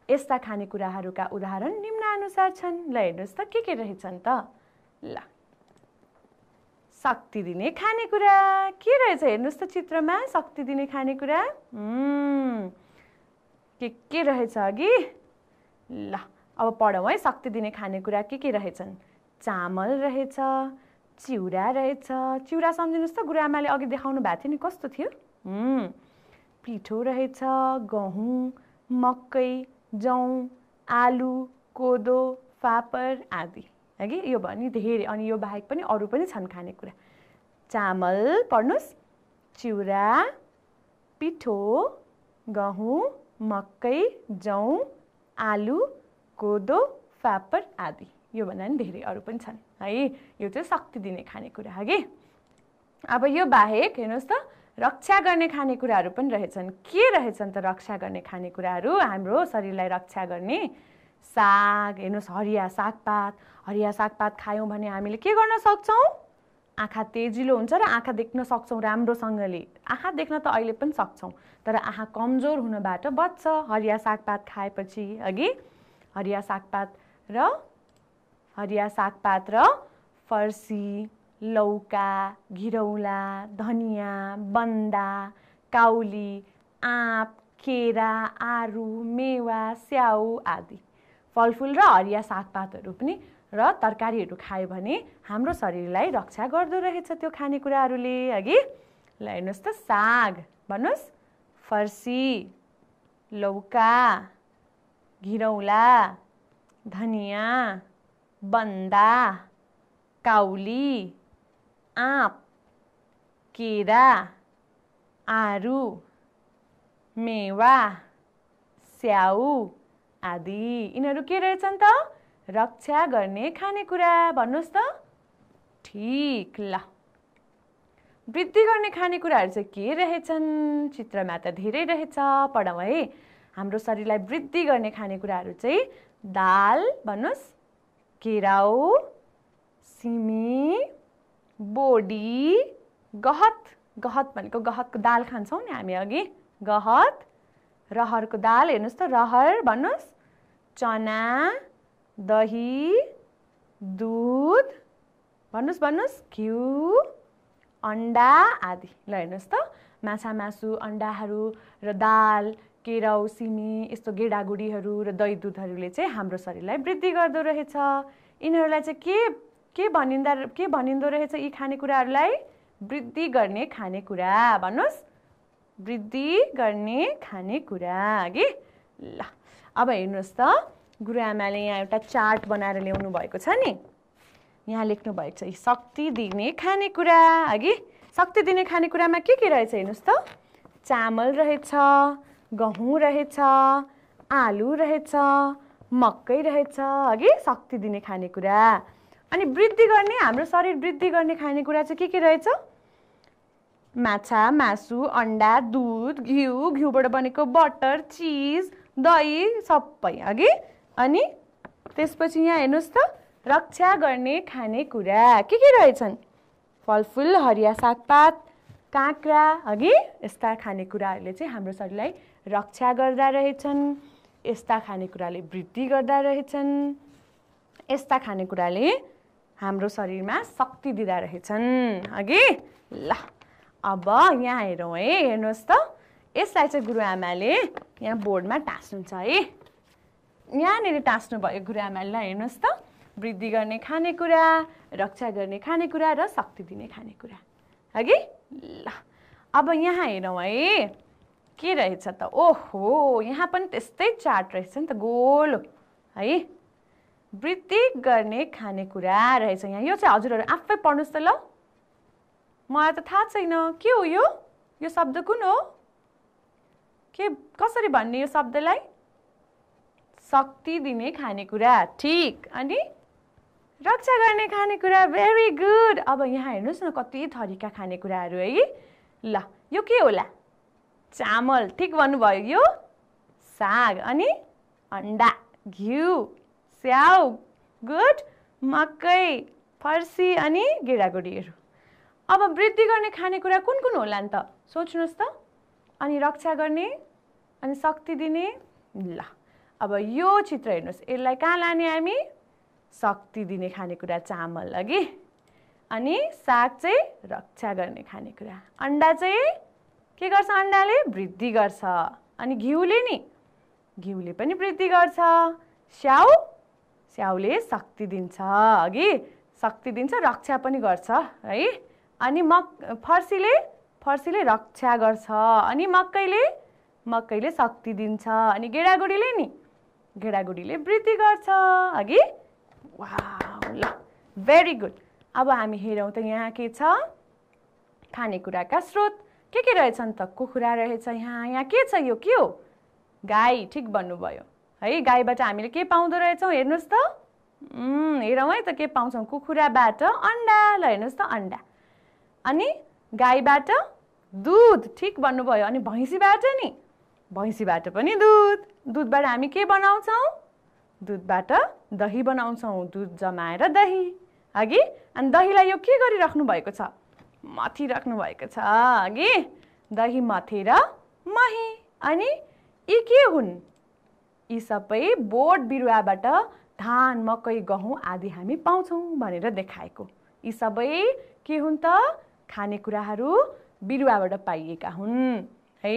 यस्ता खानेकुराहरूका उदाहरण निम्नानुसार छन् ल हेर्नुहोस् त के के रहेछन् त ल शक्ति दिने खानेकुरा के रहेछ हेर्नुहोस् त चित्रमा शक्ति दिने खानेकुरा के के रहेछ अघि ल अब पढौँ है शक्ति दिने खानेकुरा के के रहेछन् चामल रहेछ चिउरा रहेछ चिउरा सम्झिनुहोस् त गुरुआमाले अघि देखाउनु भएको थियो नि कस्तो थियो पिठो रहेछ गहुँ मकै जौ आलु कोदो फापर आदि है कि यो भयो नि धेरै अनि यो बाहेक पनि अरू पनि छन् खानेकुरा चामल पढ्नुहोस् चिउरा पिठो गहुँ मकै जौ आलु कोदो फापर आदि योभन्दा पनि धेरै अरू पनि छन् है यो चाहिँ शक्ति दिने खानेकुरा कि अब यो बाहेक हेर्नुहोस् त रक्षा गर्ने खानेकुराहरू पनि रहेछन् के रहेछन् त रक्षा गर्ने खानेकुराहरू हाम्रो शरीरलाई रक्षा गर्ने साग हेर्नुहोस् हरिया सागपात हरिया सागपात खायौँ भने हामीले के गर्न सक्छौँ आँखा तेजिलो हुन्छ र आँखा देख्न सक्छौँ राम्रोसँगले आँखा देख्न त अहिले पनि सक्छौँ तर आँखा कमजोर हुनबाट बच्छ हरिया सागपात खाएपछि अघि हरिया सागपात र हरिया सागपात र फर्सी लौका घिरौला धनियाँ बन्दा काउली आँप केरा आरु मेवा स्याउ आदि फलफुल र हरिया सागपातहरू पनि र तरकारीहरू खायो भने हाम्रो शरीरलाई रक्षा गर्दो रहेछ त्यो खानेकुराहरूले अघि ल हेर्नुहोस् त साग भन्नुहोस् फर्सी लौका घिरौला धनियाँ बन्दा काउली आँप केरा आरु मेवा स्याउ आदि यिनीहरू के रहेछन् त रक्षा गर्ने खानेकुरा भन्नुहोस् त ठिक ल वृद्धि गर्ने खानेकुराहरू चाहिँ के रहेछन् चित्रमा त धेरै रहेछ पढौँ है हाम्रो शरीरलाई वृद्धि गर्ने खानेकुराहरू चाहिँ दाल भन्नुहोस् केराउ सिमी बोडी गहत गहत भनेको गहतको दाल खान्छौँ नि हामी अघि गहत रहरको दाल हेर्नुहोस् त रहर भन्नुहोस् चना दही दुध भन्नुहोस् भन्नुहोस् घिउ अन्डा आदि ल हेर्नुहोस् त माछा मासु अन्डाहरू र दाल केराउ सिमी यस्तो गेडागुडीहरू र दही दुधहरूले चाहिँ हाम्रो शरीरलाई वृद्धि गर्दो रहेछ यिनीहरूलाई चाहिँ के के भनिँदा के भनिँदो रहेछ यी खानेकुराहरूलाई वृद्धि गर्ने खानेकुरा भन्नुहोस् वृद्धि गर्ने खानेकुरा कि ल अब हेर्नुहोस् त गुरुआमाले यहाँ एउटा चार्ट बनाएर ल्याउनु भएको छ नि यहाँ लेख्नु भएको छ शक्ति दिने खानेकुरा अघि शक्ति दिने खानेकुरामा के के रहेछ हेर्नुहोस् त चामल रहेछ गहुँ रहेछ आलु रहेछ मकै रहेछ अघि शक्ति दिने खानेकुरा अनि वृद्धि गर्ने हाम्रो शरीर वृद्धि गर्ने खानेकुरा चाहिँ के के रहेछ माछा मासु अन्डा दुध घिउ घिउबाट बनेको बटर चिज दही सबै अघि अनि त्यसपछि यहाँ हेर्नुहोस् त रक्षा गर्ने खानेकुरा के के रहेछन् फलफुल हरिया सागपात काँक्रा अघि यस्ता खानेकुराहरूले चाहिँ हाम्रो शरीरलाई रक्षा गर्दा रहेछन् यस्ता खानेकुराले वृद्धि गर्दा रहेछन् यस्ता खानेकुराले हाम्रो शरीरमा शक्ति दिँदा रहेछन् अघि ल अब यहाँ हेरौँ है हेर्नुहोस् त यसलाई चाहिँ गुरुआमाले यहाँ बोर्डमा छ है यहाँनिर टाँस्नुभयो गुरुआमालाई हेर्नुहोस् त वृद्धि गर्ने खानेकुरा रक्षा गर्ने खानेकुरा र शक्ति दिने खानेकुरा अघि ल अब यहाँ हेरौँ है के रहेछ त ओहो यहाँ पनि त्यस्तै चार्ट रहेछ नि त गोलो है वृद्धि गर्ने खानेकुरा रहेछ यहाँ यो चाहिँ हजुरहरू आफै पढ्नुहोस् त ल मलाई त थाहा छैन के हो यो यो शब्द कुन हो के कसरी भन्ने यो शब्दलाई शक्ति दिने खानेकुरा ठिक अनि रक्षा गर्ने खानेकुरा भेरी गुड अब यहाँ हेर्नुहोस् न कति थरीका खानेकुराहरू है ल यो के होला चामल ठिक भन्नुभयो यो साग अनि अन्डा घिउ स्याउ गुड मकै फर्सी अनि गेडागुडीहरू अब वृद्धि गर्ने खानेकुरा कुन कुन होला नि त सोच्नुहोस् त अनि रक्षा गर्ने अनि शक्ति दिने ल अब यो चित्र हेर्नुहोस् यसलाई कहाँ लाने हामी शक्ति दिने खानेकुरा चामल अघि अनि साग चाहिँ रक्षा गर्ने खानेकुरा अन्डा चाहिँ के गर्छ अन्डाले वृद्धि गर्छ अनि घिउले नि घिउले पनि वृद्धि गर्छ स्याउ स्याउले शक्ति दिन्छ अघि शक्ति दिन्छ रक्षा पनि गर्छ है अनि मक फर्सीले फर्सीले रक्षा गर्छ अनि मकैले मकैले शक्ति दिन्छ अनि गेडागुडीले नि गेडागुडीले वृद्धि गर्छ अघि वा ल भेरी गुड अब हामी हेरौँ त यहाँ के छ खानेकुराका स्रोत के के रहेछन् त कुखुरा रहेछ यहाँ यहाँ के छ यो के हो गाई ठिक भन्नुभयो है गाईबाट हामीले के पाउँदो रहेछौँ हेर्नुहोस् त हेरौँ है त के पाउँछौँ कुखुराबाट अन्डा ल हेर्नुहोस् त अन्डा अनि गाईबाट दुध ठिक भन्नुभयो अनि भैँसीबाट नि भैँसीबाट पनि दुध दुधबाट हामी के बनाउँछौँ दुधबाट दही बनाउँछौँ दुध जमाएर दही अघि अनि दहीलाई यो के गरिराख्नु भएको छ माथि राख्नु भएको छ अघि दही र मही अनि यी के हुन् यी सबै बोट बिरुवाबाट धान मकै गहुँ आदि हामी पाउँछौँ भनेर देखाएको यी सबै के हुन् त खानेकुराहरू बिरुवाबाट पाइएका हुन् है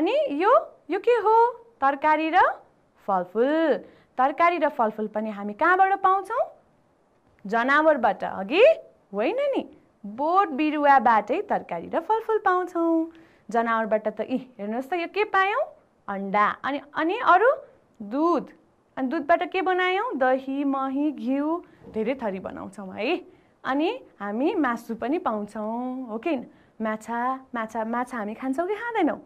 अनि यो यो के हो तरकारी र फलफुल तरकारी र फलफुल पनि हामी कहाँबाट पाउँछौँ जनावरबाट अघि होइन नि बोट बिरुवाबाटै तरकारी र फलफुल पाउँछौँ जनावरबाट त इ हेर्नुहोस् त यो के पायौँ अन्डा अनि अनि अरू दुध अनि दुधबाट के बनायौँ दही मही घिउ धेरै थरी बनाउँछौँ है अनि हामी मासु पनि पाउँछौँ हो कि माछा माछा माछा हामी खान्छौँ कि खाँदैनौँ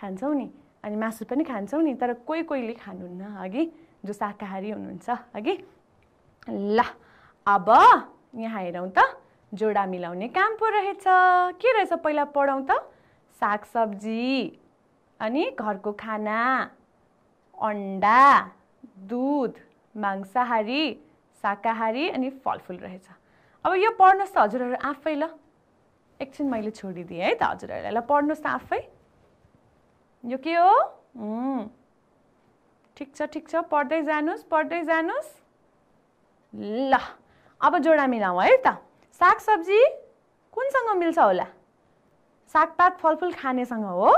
खान्छौँ नि अनि मासु पनि खान्छौँ नि तर कोही कोहीले खानुहुन्न अघि जो शाकाहारी हुनुहुन्छ अघि ल अब यहाँ हेरौँ त जोडा मिलाउने काम पो रहेछ के रहेछ पहिला पढाउँ त सागसब्जी अनि घरको खाना अन्डा दुध मांसाहारी शाकाहारी अनि फलफुल रहेछ अब यो पढ्नुहोस् त हजुरहरू आफै ल एकछिन मैले छोडिदिएँ है त हजुरहरूलाई ल पढ्नुहोस् त आफै यो के हो ठिक छ ठिक छ पढ्दै जानुहोस् पढ्दै जानुहोस् ल अब जोडा मिलाउँ है त सागसब्जी कुनसँग मिल्छ होला सागपात फलफुल खानेसँग हो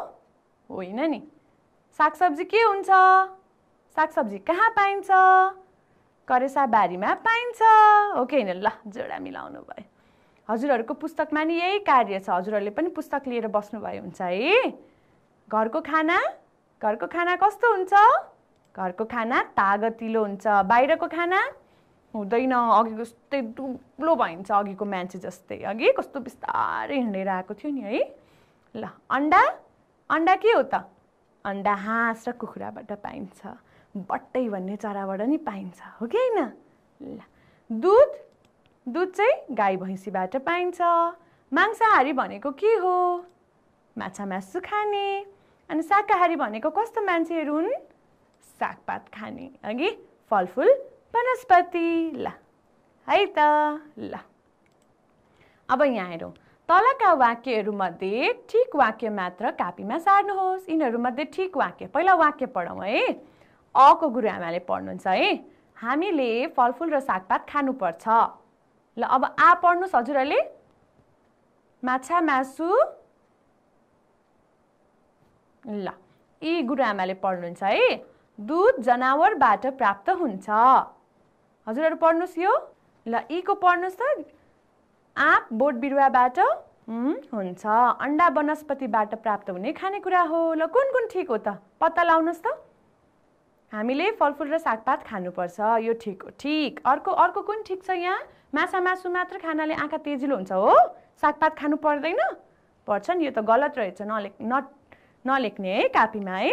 होइन नि सागसब्जी के हुन्छ सागसब्जी कहाँ पाइन्छ करेसा बारीमा पाइन्छ हो कि होइन ल जोडा मिलाउनु भयो हजुरहरूको पुस्तकमा नि यही कार्य छ हजुरहरूले पनि पुस्तक लिएर बस्नुभयो हुन्छ है घरको खाना घरको खाना कस्तो हुन्छ घरको खाना तागतिलो हुन्छ बाहिरको खाना हुँदैन अघि जस्तै दुब्लो भइन्छ अघिको मान्छे जस्तै अघि कस्तो बिस्तारै हिँडेर आएको थियो नि है ल अन्डा अन्डा के हो त अन्डा हाँस र कुखुराबाट पाइन्छ बट्टै भन्ने चराबाट नि पाइन्छ हो कि होइन ल दुध दुध चाहिँ गाई भैँसीबाट पाइन्छ मांसाहारी भनेको के हो माछा मासु खाने अनि शाकाहारी भनेको कस्तो मान्छेहरू हुन् सागपात खाने अघि फलफुल वनस्पति ल है त ल अब यहाँ हेरौँ तलका वाक्यहरूमध्ये ठिक वाक्य मात्र कापीमा सार्नुहोस् यिनीहरूमध्ये ठिक वाक्य पहिला वाक्य पढौँ है अको गुरुआमाले पढ्नुहुन्छ है हामीले फलफुल र सागपात खानुपर्छ ल अब आ पढ्नुहोस् हजुरहरूले माछा मासु ल यी गुरुआमाले पढ्नुहुन्छ है दुध जनावरबाट प्राप्त हुन्छ हजुरहरू पढ्नुहोस् यो ल यीको पढ्नुहोस् त आँप बोट बिरुवाबाट हुन्छ अन्डा वनस्पतिबाट प्राप्त हुने खानेकुरा हो ल कुन कुन ठिक हो त पत्ता लाउनुहोस् त हामीले फलफुल र सागपात खानुपर्छ यो ठिक हो ठिक अर्को अर्को कुन ठिक छ यहाँ माछा मासु मात्र खानाले आँखा तेजिलो हुन्छ हो सागपात खानु पर्दैन पर्छ नि यो त गलत रहेछ नलेख न नलेख्ने है कापीमा है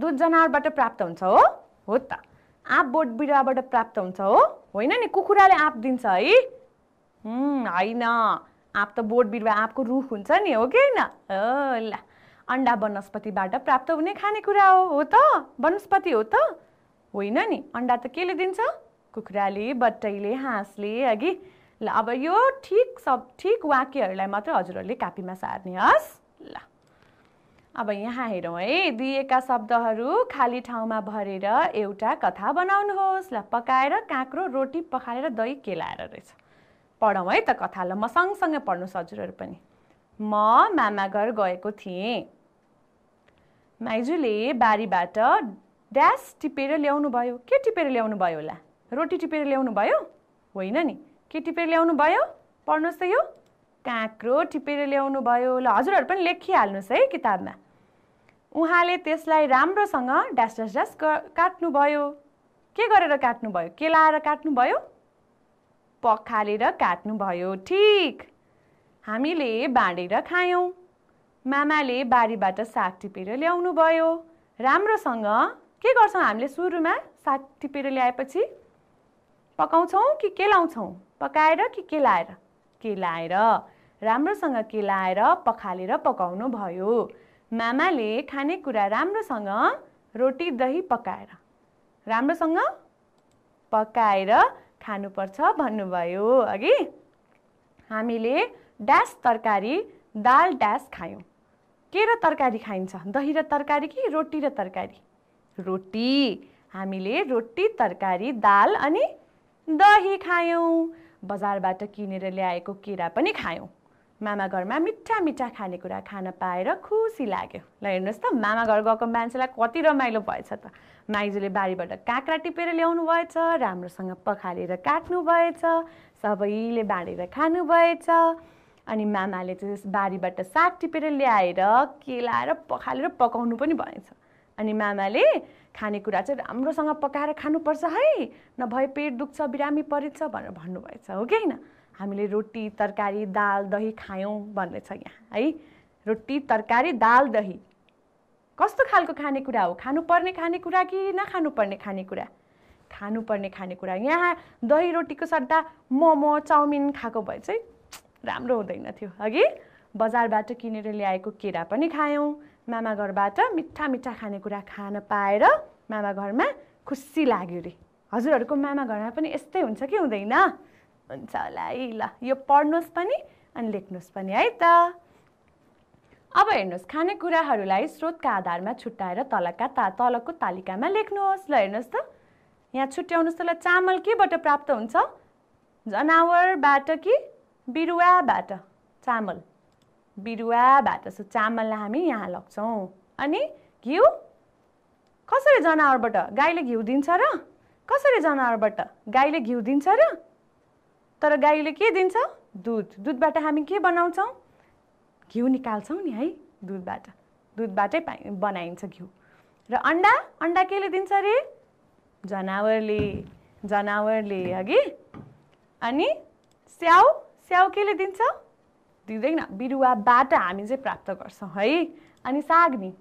दुध जनावरबाट प्राप्त हुन्छ हो हो त आँप बोट बिरुवाबाट प्राप्त हुन्छ हो होइन नि कुखुराले आँप दिन्छ है होइन आँप त बोट बिरुवा आँपको रुख हुन्छ नि हो कि होइन ल अन्डा वनस्पतिबाट प्राप्त हुने खानेकुरा हो हो त वनस्पति हो त होइन नि अन्डा त केले दिन्छ कुखुराले बट्टैले हाँसले अघि ल अब यो ठिक सब ठिक वाक्यहरूलाई मात्र हजुरहरूले कापीमा सार्ने हस् ल अब यहाँ हेरौँ है दिएका शब्दहरू खाली ठाउँमा भरेर एउटा कथा बनाउनुहोस् ल पकाएर काँक्रो रोटी पखालेर दही केलाएर रहेछ पढौँ है त कथा ल म सँगसँगै पढ्नुहोस् हजुरहरू पनि म मामा घर गएको थिएँ माइजूले बारीबाट ड्यास टिपेर ल्याउनु भयो के टिपेर ल्याउनु भयो होला रोटी टिपेर ल्याउनु भयो होइन नि के टिपेर ल्याउनु भयो पढ्नुहोस् त यो काँक्रो टिपेर ल्याउनु भयो ल हजुरहरू पनि लेखिहाल्नुहोस् है किताबमा उहाँले त्यसलाई राम्रोसँग ड्यास ड्यास ड्यास काट्नुभयो के गरेर काट्नुभयो केलाएर काट्नुभयो पखालेर काट्नुभयो ठिक हामीले बाँडेर खायौँ मामाले बारीबाट साग टिपेर ल्याउनु भयो राम्रोसँग के गर्छौँ हामीले सुरुमा साग टिपेर ल्याएपछि पकाउँछौँ कि के लाउँछौँ पकाएर कि के लाएर के लाएर राम्रोसँग के लाएर पखालेर पकाउनु भयो मामाले खानेकुरा राम्रोसँग रोटी दही पकाएर राम्रोसँग पकाएर खानुपर्छ भन्नुभयो अघि हामीले ड्यास तरकारी दाल ड्यास खायौँ के र तरकारी खाइन्छ दही र तरकारी कि रोटी र तरकारी रोटी हामीले रोटी तरकारी दाल अनि दही खायौँ बजारबाट किनेर ल्याएको केरा पनि खायौँ मामा घरमा मिठा मिठा खानेकुरा खान पाएर खुसी लाग्यो ल हेर्नुहोस् त मामा घर गएको मान्छेलाई कति रमाइलो भएछ त माइजूले बारीबाट काँक्रा टिपेर ल्याउनु भएछ राम्रोसँग पखालेर काट्नु भएछ सबैले बाँडेर भएछ अनि मामाले चाहिँ बारीबाट साग टिपेर ल्याएर केलाएर पखालेर पकाउनु पनि भएछ अनि मामाले खानेकुरा चाहिँ राम्रोसँग पकाएर खानुपर्छ है नभए पेट दुख्छ बिरामी परेछ भनेर भन्नुभएछ हो कि होइन हामीले रोटी तरकारी दाल दही खायौँ भन्ने छ यहाँ है रोटी तरकारी दाल दही कस्तो खालको खानेकुरा हो खानुपर्ने खानेकुरा कि नखानुपर्ने खानेकुरा खानुपर्ने खानेकुरा यहाँ दही रोटीको सट्टा मोमो चाउमिन खाएको भए चाहिँ राम्रो हुँदैन थियो अघि बजारबाट किनेर ल्याएको केरा पनि खायौँ मामा घरबाट मिठा मिठा खानेकुरा खान पाएर मामा घरमा खुसी लाग्यो अरे हजुरहरूको मामा घरमा पनि यस्तै हुन्छ कि हुँदैन हुन्छ होला है ल यो पढ्नुहोस् पनि अनि लेख्नुहोस् पनि है त अब हेर्नुहोस् खानेकुराहरूलाई स्रोतका आधारमा छुट्याएर तलका ता तलको तालिकामा लेख्नुहोस् ल हेर्नुहोस् त यहाँ छुट्याउनुहोस् त ल चामल केबाट प्राप्त हुन्छ जनावरबाट कि बिरुवाबाट चामल बिरुवाबाट सो चामललाई हामी यहाँ लग्छौँ अनि घिउ कसरी जनावरबाट गाईले घिउ दिन्छ र कसरी जनावरबाट गाईले घिउ दिन्छ र तर गाईले के दिन्छ दुध दुधबाट हामी के बनाउँछौँ घिउ निकाल्छौँ नि है दुधबाट दुधबाटै पाइ बनाइन्छ घिउ र अन्डा अन्डा केले दिन्छ अरे जनावरले जनावरले अघि अनि स्याउ स्याउ केले दिन्छ दिँदैन बिरुवाबाट हामी चाहिँ प्राप्त गर्छौँ है अनि साग नि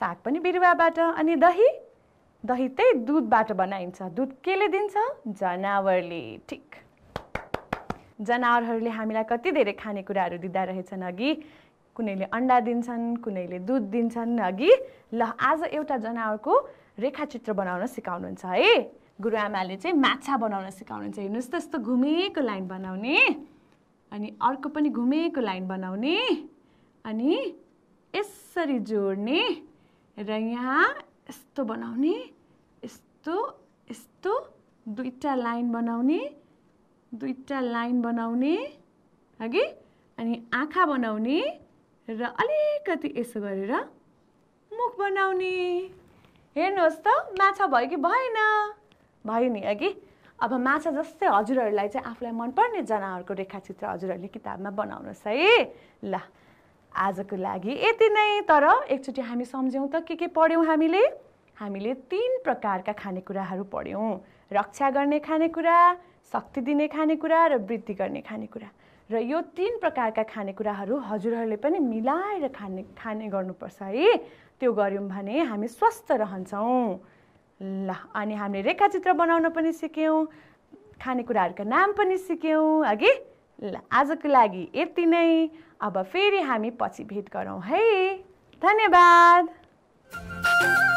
साग पनि बिरुवाबाट अनि दही दही त्यही दुधबाट बनाइन्छ दुध केले दिन्छ जनावरले ठिक जनावरहरूले हामीलाई कति धेरै खानेकुराहरू दिँदा रहेछन् अघि कुनैले अन्डा दिन्छन् कुनैले दुध दिन्छन् अघि ल आज एउटा जनावरको रेखाचित्र बनाउन सिकाउनुहुन्छ है गुरुआमाले चाहिँ माछा बनाउन सिकाउनुहुन्छ हेर्नुहोस् त यस्तो घुमेको लाइन बनाउने अनि अर्को पनि घुमेको लाइन बनाउने अनि यसरी जोड्ने र यहाँ यस्तो बनाउने यस्तो यस्तो दुईवटा लाइन बनाउने दुईवटा लाइन बनाउने हगि अनि आँखा बनाउने र अलिकति यसो गरेर मुख बनाउने हेर्नुहोस् त माछा भयो कि भएन भयो नि हगि अब माछा जस्तै हजुरहरूलाई चाहिँ आफूलाई मनपर्ने जनावरको रेखाचित्र हजुरहरूले किताबमा बनाउनुहोस् है ल आजको लागि यति नै तर एकचोटि हामी सम्झ्यौँ त के के पढ्यौँ हामीले हामीले तिन प्रकारका खानेकुराहरू पढ्यौँ रक्षा गर्ने खानेकुरा शक्ति दिने खानेकुरा र वृद्धि गर्ने खानेकुरा र यो तिन प्रकारका खानेकुराहरू हजुरहरूले पनि मिलाएर खाने खाने गर्नुपर्छ है त्यो गऱ्यौँ भने हामी स्वस्थ रहन्छौँ ल अनि हामीले रेखाचित्र बनाउन पनि सिक्यौँ खानेकुराहरूका नाम पनि सिक्यौँ अघि ल आजको लागि यति नै अब फेरि हामी पछि भेट गरौँ है धन्यवाद